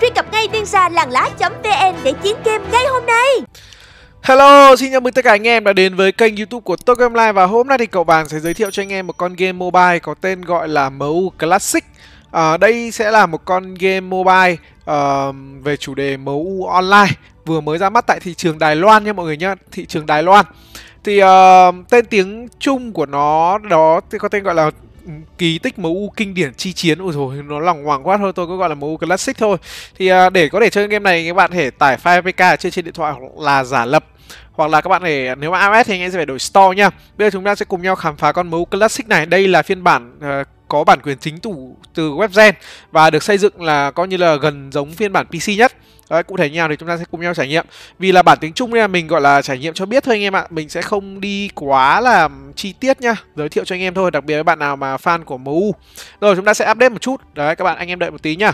truy cập ngay tiên sa làng lá.vn để chiến game ngay hôm nay. Hello, xin chào mừng tất cả anh em đã đến với kênh youtube của Top Game Live Và hôm nay thì cậu bạn sẽ giới thiệu cho anh em một con game mobile có tên gọi là MU Classic à, Đây sẽ là một con game mobile uh, về chủ đề MU Online Vừa mới ra mắt tại thị trường Đài Loan nha mọi người nhé, thị trường Đài Loan Thì uh, tên tiếng Trung của nó đó thì có tên gọi là kỳ tích MU kinh điển chi chiến ôi rồi nó lòng hoàng quát thôi tôi cứ gọi là MU classic thôi thì à, để có thể chơi game này các bạn thể tải file APK trên trên điện thoại là giả lập hoặc là các bạn để nếu mà iOS thì anh em sẽ phải đổi store nha bây giờ chúng ta sẽ cùng nhau khám phá con MU classic này đây là phiên bản uh, có bản quyền chính tủ từ webgen và được xây dựng là coi như là gần giống phiên bản PC nhất Đấy, cụ thể như nào thì chúng ta sẽ cùng nhau trải nghiệm Vì là bản tiếng Trung nên là mình gọi là trải nghiệm cho biết thôi anh em ạ Mình sẽ không đi quá là chi tiết nhá Giới thiệu cho anh em thôi Đặc biệt với bạn nào mà fan của MU Rồi chúng ta sẽ update một chút Đấy các bạn anh em đợi một tí nhá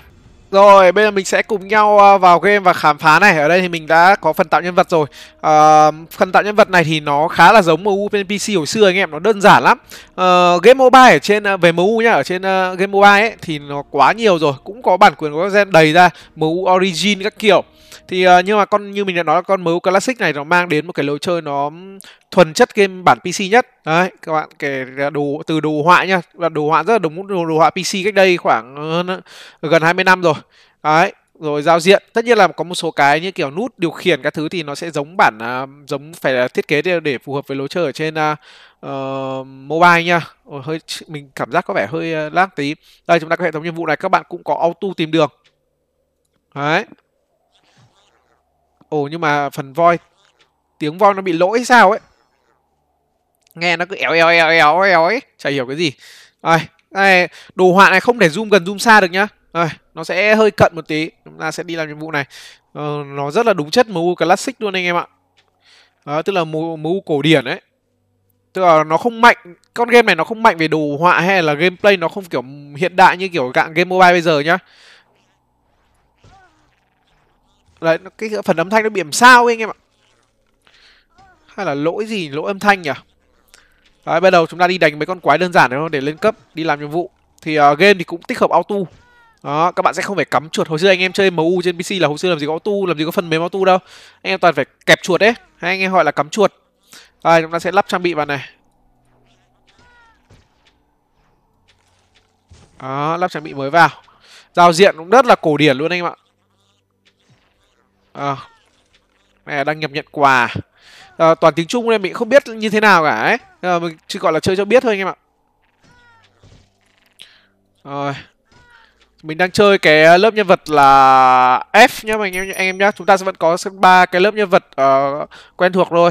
rồi, bây giờ mình sẽ cùng nhau à, vào game và khám phá này. Ở đây thì mình đã có phần tạo nhân vật rồi. À, phần tạo nhân vật này thì nó khá là giống MU PC hồi xưa anh em, nó đơn giản lắm. À, game mobile ở trên à, về MU nhá, ở trên uh, game mobile ấy thì nó quá nhiều rồi, cũng có bản quyền của gen đầy ra, MU Origin các kiểu. Thì uh, nhưng mà con như mình đã nói con MU Classic này nó mang đến một cái lối chơi nó thuần chất game bản PC nhất đấy các bạn kể đồ từ đồ họa nhá là đồ họa rất là đúng đồ, đồ họa PC cách đây khoảng ờ, ờ, gần 20 năm rồi đấy rồi giao diện tất nhiên là có một số cái như kiểu nút điều khiển các thứ thì nó sẽ giống bản uh, giống phải là thiết kế để, để phù hợp với lối chơi ở trên uh, uh, mobile nha Ôi, hơi mình cảm giác có vẻ hơi uh, lag tí đây chúng ta có hệ thống nhiệm vụ này các bạn cũng có auto tìm đường đấy ồ nhưng mà phần voi tiếng voi nó bị lỗi hay sao ấy nghe nó cứ éo éo éo éo éo ấy chả hiểu cái gì rồi này đồ họa này không thể zoom gần zoom xa được nhá rồi nó sẽ hơi cận một tí chúng ta sẽ đi làm nhiệm vụ này ờ, nó rất là đúng chất mu classic luôn anh em ạ đó, tức là mu, cổ điển ấy tức là nó không mạnh con game này nó không mạnh về đồ họa hay là gameplay nó không kiểu hiện đại như kiểu dạng game mobile bây giờ nhá đấy cái phần âm thanh nó bị làm sao ấy, anh em ạ hay là lỗi gì lỗi âm thanh nhỉ Đấy, ban đầu chúng ta đi đánh mấy con quái đơn giản để lên cấp đi làm nhiệm vụ thì uh, game thì cũng tích hợp auto đó các bạn sẽ không phải cắm chuột hồi xưa anh em chơi mu trên pc là hồi xưa làm gì có auto làm gì có phần mềm auto đâu anh em toàn phải kẹp chuột đấy hay anh em gọi là cắm chuột đây chúng ta sẽ lắp trang bị vào này đó lắp trang bị mới vào giao diện cũng rất là cổ điển luôn anh em ạ à, này đang nhập nhận quà à, toàn tiếng Trung nên mình không biết như thế nào cả ấy. À, mình chỉ gọi là chơi cho biết thôi anh em ạ. Rồi. Mình đang chơi cái ờ, lớp nhân vật là F nhá anh em anh em nhá. Chúng ta sẽ vẫn có ba cái lớp nhân vật uh, quen thuộc rồi.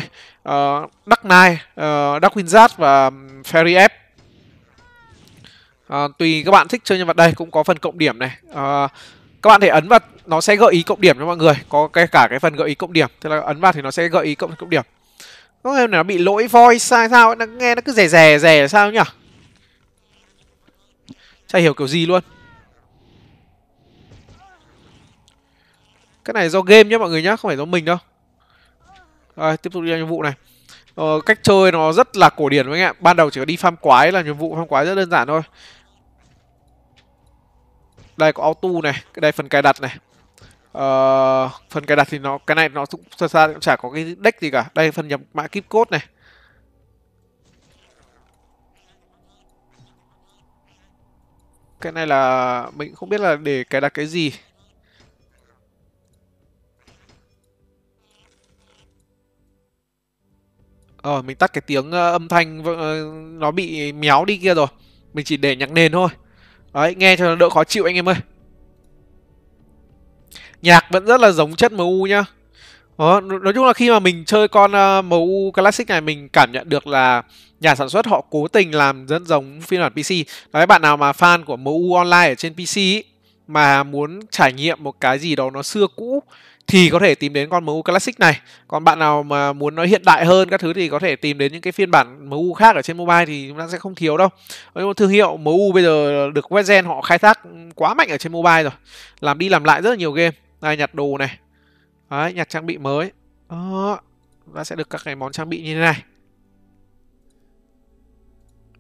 Uh, Dark Knight, uh, Dark Wizard và Fairy F. À, tùy các bạn thích chơi nhân vật đây cũng có phần cộng điểm này à, các bạn thể ấn vào nó sẽ gợi ý cộng điểm cho mọi người có cái cả cái phần gợi ý cộng điểm tức là ấn vào thì nó sẽ gợi ý cộng cộng điểm có em nó bị lỗi voice sai sao nó nghe nó cứ rè rè rè sao nhỉ chả hiểu kiểu gì luôn cái này do game nhé mọi người nhá không phải do mình đâu à, tiếp tục đi làm nhiệm vụ này ờ, cách chơi nó rất là cổ điển với anh ạ ban đầu chỉ có đi farm quái là nhiệm vụ farm quái rất đơn giản thôi đây có auto này đây phần cài đặt này uh, phần cài đặt thì nó cái này nó cũng xa xa cũng chả có cái deck gì cả đây phần nhập mã kíp code này cái này là mình không biết là để cài đặt cái gì ờ mình tắt cái tiếng ờ, âm thanh vâng, ờ, nó bị méo đi kia rồi mình chỉ để nhạc nền thôi Đấy, nghe cho đỡ khó chịu anh em ơi. Nhạc vẫn rất là giống chất MU nhá. Đó, nói chung là khi mà mình chơi con uh, ờ, MU Classic này mình cảm nhận được là nhà sản xuất họ cố tình làm dẫn giống phiên bản PC. Đấy bạn nào mà fan của MU online ở trên PC ý, mà muốn trải nghiệm một cái gì đó nó xưa cũ thì có thể tìm đến con MU Classic này. Còn bạn nào mà muốn nói hiện đại hơn các thứ thì có thể tìm đến những cái phiên bản MU khác ở trên mobile thì chúng ta sẽ không thiếu đâu. Với một thương hiệu MU bây giờ được Westgen họ khai thác quá mạnh ở trên mobile rồi. Làm đi làm lại rất là nhiều game. Đây nhặt đồ này. Đấy, nhặt trang bị mới. Đó. Chúng sẽ được các cái món trang bị như thế này.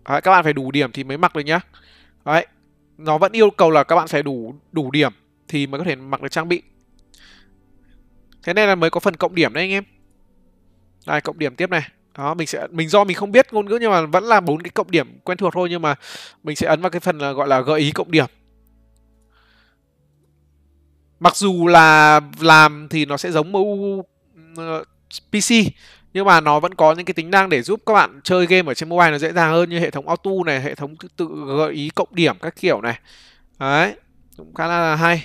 Đấy, các bạn phải đủ điểm thì mới mặc được nhá. Đấy. Nó vẫn yêu cầu là các bạn phải đủ đủ điểm thì mới có thể mặc được trang bị thế nên là mới có phần cộng điểm đấy anh em đây cộng điểm tiếp này đó mình sẽ mình do mình không biết ngôn ngữ nhưng mà vẫn là bốn cái cộng điểm quen thuộc thôi nhưng mà mình sẽ ấn vào cái phần là gọi là gợi ý cộng điểm mặc dù là làm thì nó sẽ giống MU ờ, PC nhưng mà nó vẫn có những cái tính năng để giúp các bạn chơi game ở trên mobile nó dễ dàng hơn như hệ thống auto này hệ thống tự, tự gợi ý cộng điểm các kiểu này đấy cũng khá là hay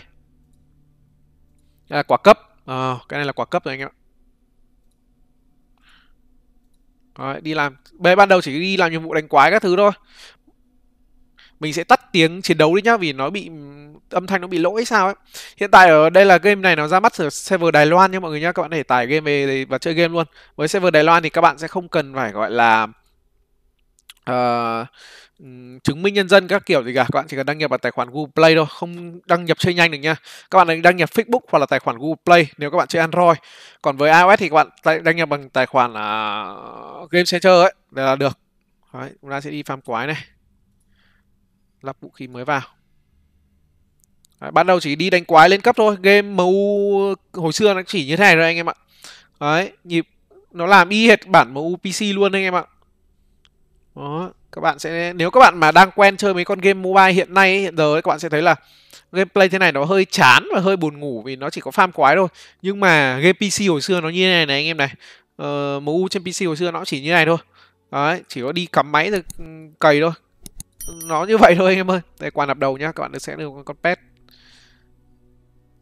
là quả cấp Ờ, cái này là quả cấp rồi anh em ạ. Đấy, đi làm. Bây ban đầu chỉ đi làm nhiệm vụ đánh quái các thứ thôi. Mình sẽ tắt tiếng chiến đấu đi nhá vì nó bị âm thanh nó bị lỗi sao ấy. Hiện tại ở đây là game này nó ra mắt ở server Đài Loan nha mọi người nhá. Các bạn thể tải game về và chơi game luôn. Với server Đài Loan thì các bạn sẽ không cần phải gọi là uh, chứng minh nhân dân các kiểu gì cả các bạn chỉ cần đăng nhập vào tài khoản Google Play thôi không đăng nhập chơi nhanh được nha các bạn đăng nhập Facebook hoặc là tài khoản Google Play nếu các bạn chơi Android còn với iOS thì các bạn đăng nhập bằng tài khoản là Game Center ấy Để là được Đấy, chúng ta sẽ đi farm quái này lắp vũ khí mới vào Đấy, ban đầu chỉ đi đánh quái lên cấp thôi game MU hồi xưa nó chỉ như thế này thôi anh em ạ Đấy, nhịp nó làm y hệt bản MU PC luôn anh em ạ đó các bạn sẽ nếu các bạn mà đang quen chơi mấy con game mobile hiện nay hiện giờ ấy, các bạn sẽ thấy là gameplay thế này nó hơi chán và hơi buồn ngủ vì nó chỉ có farm quái thôi nhưng mà game pc hồi xưa nó như thế này này anh em này ờ, mu trên pc hồi xưa nó chỉ như này thôi đấy chỉ có đi cắm máy rồi ừ, cày thôi nó như vậy thôi anh em ơi đây quan nạp đầu nhá các bạn sẽ được con pet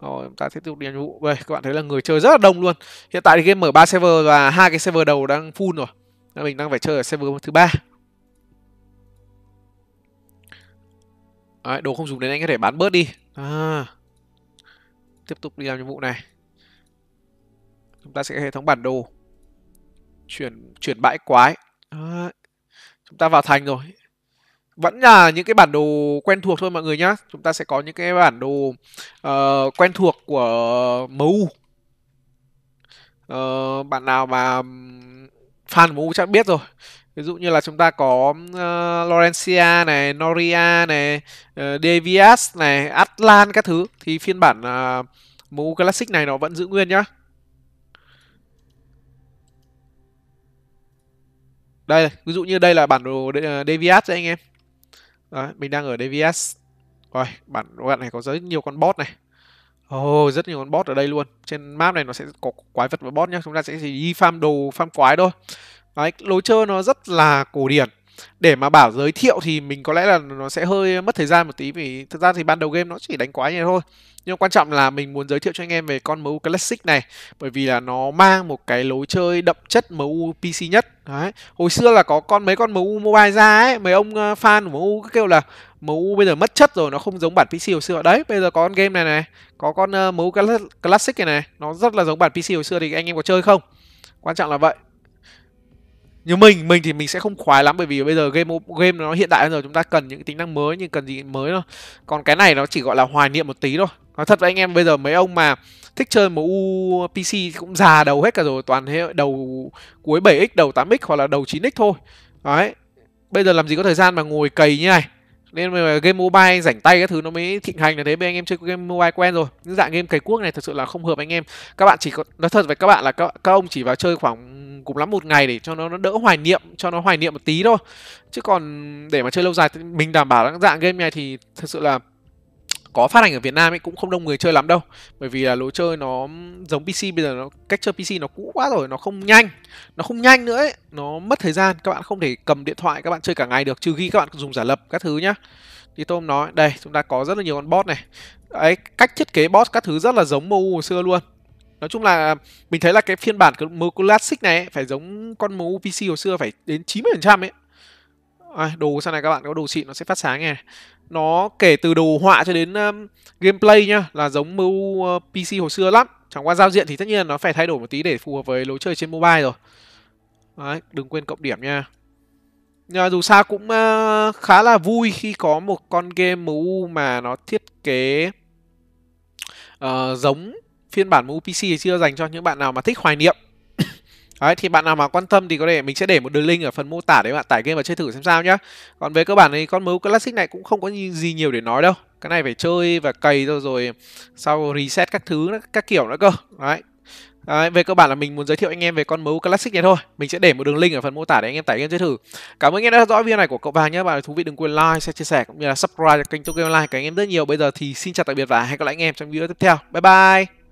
rồi chúng ta tiếp tục đi nhiệm vụ về các bạn thấy là người chơi rất là đông luôn hiện tại thì game mở ba server và hai cái server đầu đang full rồi mình đang phải chơi ở server thứ ba Đấy, đồ không dùng đến anh có thể bán bớt đi à, tiếp tục đi làm nhiệm vụ này chúng ta sẽ hệ thống bản đồ chuyển chuyển bãi quái à, chúng ta vào thành rồi vẫn là những cái bản đồ quen thuộc thôi mọi người nhá chúng ta sẽ có những cái bản đồ uh, quen thuộc của MU uh, bạn nào mà fan MU chắc biết rồi ví dụ như là chúng ta có uh, ờ, Laurencia này Noria này uh, Davias này Atlan các thứ thì phiên bản uh, MU Classic này nó vẫn giữ nguyên nhá đây ví dụ như đây là bản đồ Davias đấy anh em Đấy, mình đang ở Davias rồi bản đồ này có rất nhiều con boss này Ồ, oh, rất nhiều con boss ở đây luôn. Trên map này nó sẽ có quái vật và boss nhá. Chúng ta sẽ đi farm đồ, farm quái thôi. Đấy, lối chơi nó rất là cổ điển để mà bảo giới thiệu thì mình có lẽ là nó sẽ hơi mất thời gian một tí vì thực ra thì ban đầu game nó chỉ đánh quái như thôi nhưng quan trọng là mình muốn giới thiệu cho anh em về con MU Classic này bởi vì là nó mang một cái lối chơi đậm chất MU PC nhất đấy hồi xưa là có con mấy con MU Mobile ra ấy mấy ông ờ, fan của MU cứ kêu là MU bây giờ mất chất rồi nó không giống bản PC hồi xưa đấy bây giờ có con game này này có con ờ, MU Classic này này nó rất là giống bản PC hồi xưa thì anh em có chơi không quan trọng là vậy như mình mình thì mình sẽ không khoái lắm bởi vì bây giờ game game nó hiện đại hơn rồi chúng ta cần những tính năng mới nhưng cần gì mới thôi còn cái này nó chỉ gọi là hoài niệm một tí thôi nói thật với anh em bây giờ mấy ông mà thích chơi một u PC cũng già đầu hết cả rồi toàn hết đầu cuối 7x đầu 8x hoặc là đầu 9x thôi đấy bây giờ làm gì có thời gian mà ngồi cày như này nên mà game mobile rảnh tay các thứ nó mới thịnh hành là thế bên anh em chơi game mobile quen rồi những dạng game cày cuốc này thật sự là không hợp anh em các bạn chỉ có nói thật với các bạn là các, các ông chỉ vào chơi khoảng cùng lắm một ngày để cho nó nó đỡ hoài niệm cho nó hoài niệm một tí thôi chứ còn để mà chơi lâu dài mình đảm bảo các dạng game này thì thật sự là có phát hành ở Việt Nam ấy cũng không đông người chơi lắm đâu bởi vì là lối chơi nó giống PC bây giờ nó cách chơi PC nó cũ quá rồi nó không nhanh nó không nhanh nữa ấy nó mất thời gian các bạn không thể cầm điện thoại các bạn chơi cả ngày được trừ khi các bạn dùng giả lập các thứ nhá thì tôi nói đây chúng ta có rất là nhiều con boss này đấy cách thiết kế boss các thứ rất là giống MOU hồi xưa luôn nói chung là mình thấy là cái phiên bản của mô classic này ấy, phải giống con mô PC hồi xưa phải đến 90% ấy à, đồ sau này các bạn có đồ xịn nó sẽ phát sáng này nó kể từ đồ họa cho đến um, gameplay nhá là giống MU ờ, PC hồi xưa lắm chẳng qua giao diện thì tất nhiên nó phải thay đổi một tí để phù hợp với lối chơi trên mobile rồi Đấy, đừng quên cộng điểm nha nhưng dù sao cũng uh, khá là vui khi có một con game MU mà nó thiết kế uh, giống phiên bản MUPC chưa dành cho những bạn nào mà thích hoài niệm Đấy, thì bạn nào mà quan tâm thì có thể mình sẽ để một đường link ở phần mô tả để bạn tải game và chơi thử xem sao nhá. Còn về cơ bản thì con mấu Classic này cũng không có gì nhiều để nói đâu. Cái này phải chơi và cày rồi rồi sau reset các thứ các kiểu nữa cơ. Đấy. Đấy, về cơ bản là mình muốn giới thiệu anh em về con mấu Classic này thôi. Mình sẽ để một đường link ở phần mô tả để anh em tải game chơi thử. Cảm ơn anh em đã theo dõi video này của cậu vàng nhé. Bạn thú vị đừng quên like, share, chia sẻ cũng như là subscribe cho kênh Tokyo Online. Cảm ơn anh em rất nhiều. Bây giờ thì xin chào tạm biệt và hẹn gặp lại anh em trong video tiếp theo. Bye bye.